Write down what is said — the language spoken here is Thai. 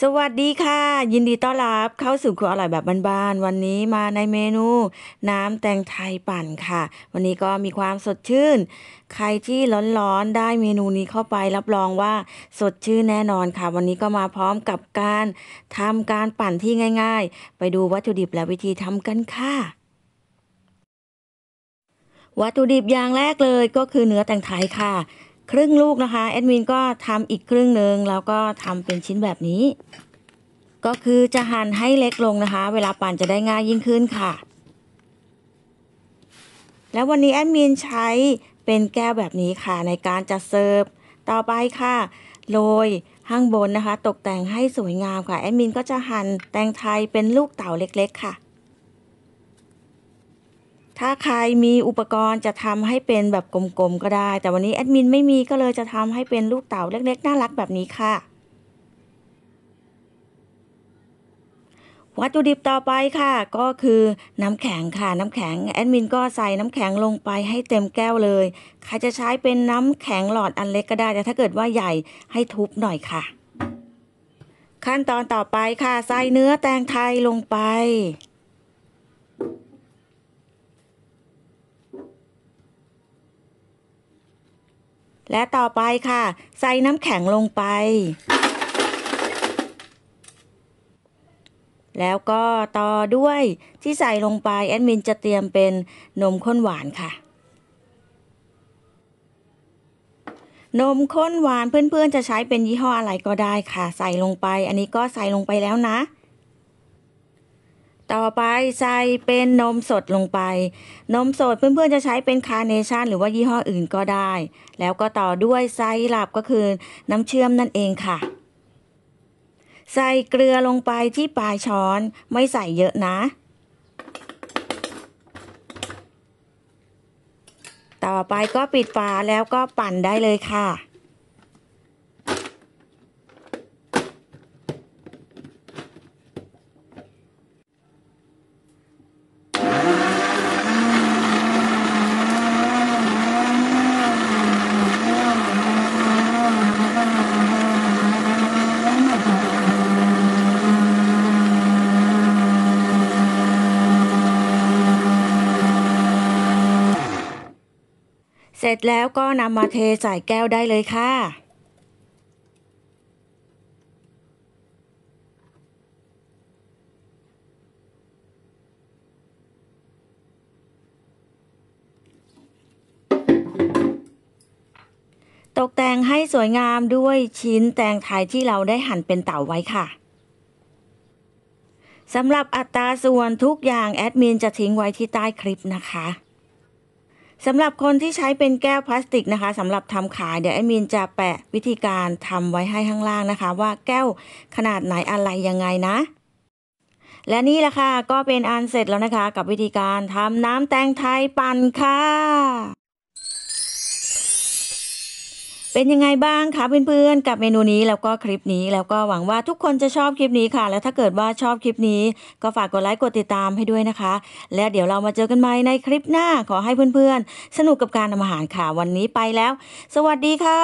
สวัสดีค่ะ ยินดีต้อนรับเข้าสู่ครัวอร่อยแบบบ้านๆวันนี้มาในเมนู น้ำแตงไทยปั่นค่ะ วันนี้ก็มีความสดชื่น ใครที่ร้อนๆ ได้เมนูนี้เข้าไป รับรองว่าสดชื่นแน่นอนค่ะ วันนี้ก็มาพร้อมกับการทำการปั่นที่ง่ายๆ ไปดูวัตถุดิบและวิธีทำกันค่ะ วัตถุดิบอย่างแรกเลยก็คือเนื้อแตงไทยค่ะครึ่งลูกนะคะแอดมินก็ทำอีกครึ่งหนึ่งแล้วก็ทำเป็นชิ้นแบบนี้ ก็คือจะหั่นให้เล็กลงนะคะ เวลาปั่นจะได้ง่ายยิ่งขึ้นค่ะ แล้ววันนี้แอดมินใช้เป็นแก้วแบบนี้ค่ะในการจัดเสิร์ฟต่อไปค่ะโรยข้างบนนะคะ ตกแต่งให้สวยงามค่ะแอดมินก็จะหั่นแตงไทยเป็นลูกเต่าเล็กๆค่ะถ้าใครมีอุปกรณ์จะทำให้เป็นแบบกลมๆก็ได้ แต่วันนี้แอดมินไม่มีก็เลยจะทำให้เป็นลูกเต๋าเล็กๆน่ารักแบบนี้ค่ะ วัตถุดิบต่อไปค่ะก็คือน้ำแข็งค่ะน้ำแข็งแอดมินก็ใส่น้ำแข็งลงไปให้เต็มแก้วเลย ใครจะใช้เป็นน้ำแข็งหลอดอันเล็กก็ได้ แต่ถ้าเกิดว่าใหญ่ให้ทุบหน่อยค่ะ ขั้นตอนต่อไปค่ะใส่เนื้อแตงไทยลงไปและต่อไปค่ะ ใส่น้ำแข็งลงไป แล้วก็ต่อด้วยที่ใส่ลงไป แอดมินจะเตรียมเป็นนมข้นหวานค่ะ นมข้นหวานเพื่อนๆจะใช้เป็นยี่ห้ออะไรก็ได้ค่ะ ใส่ลงไป อันนี้ก็ใส่ลงไปแล้วนะต่อไปใส่เป็นนมสดลงไป นมสดเพื่อนๆ จะใช้เป็นคาร์เนชั่น หรือว่ายี่ห้ออื่นก็ได้ แล้วก็ต่อด้วยไซรับก็คือน้ำเชื่อมนั่นเองค่ะ ใส่เกลือลงไปที่ปลายช้อนไม่ใส่เยอะนะ ต่อไปก็ปิดฝาแล้วก็ปั่นได้เลยค่ะเสร็จแล้วก็นำมาเท ใส่แก้วได้เลยค่ะ ตกแต่งให้สวยงามด้วยชิ้นแตงไทยที่เราได้หั่นเป็นเต่าไว้ค่ะสำหรับอัตราส่วนทุกอย่างแอดมินจะทิ้งไว้ที่ใต้คลิปนะคะสำหรับคนที่ใช้เป็นแก้วพลาสติกนะคะ สำหรับทำขายเดี๋ยวแอดมินจะแปะวิธีการทำไว้ให้ข้างล่างนะคะ ว่าแก้วขนาดไหนอะไรยังไงนะ และนี่แหละค่ะ ก็เป็นอันเสร็จแล้วนะคะ กับวิธีการทำน้ำแตงไทยปั่นค่ะเป็นยังไงบ้างคะเพื่อนๆ กับเมนูนี้แล้วก็คลิปนี้ แล้วก็หวังว่าทุกคนจะชอบคลิปนี้ค่ะ แล้วถ้าเกิดว่าชอบคลิปนี้ก็ฝากกดไลค์กดติดตามให้ด้วยนะคะ แล้วเดี๋ยวเรามาเจอกันใหม่ในคลิปหน้าขอให้เพื่อนๆสนุกกับการทำอาหารค่ะวันนี้ไปแล้ว สวัสดีค่ะ